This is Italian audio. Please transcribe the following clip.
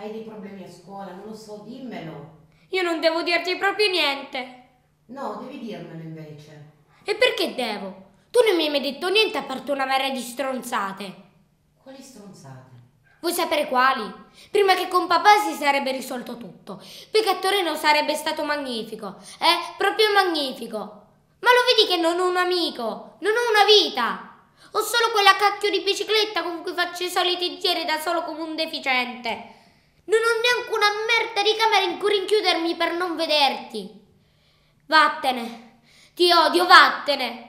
Hai dei problemi a scuola, non lo so, dimmelo. Io non devo dirti proprio niente. No, devi dirmelo invece. E perché devo? Tu non mi hai mai detto niente a parte una marea di stronzate. Quali stronzate? Vuoi sapere quali? Prima che con papà si sarebbe risolto tutto. Perché a Torino sarebbe stato magnifico. Eh, proprio magnifico. Ma lo vedi che non ho un amico, non ho una vita. Ho solo quella cacchio di bicicletta con cui faccio i soliti giri da solo come un deficiente. Non ho neanche una merda di camera in cui rinchiudermi per non vederti. Vattene. Ti odio, vattene.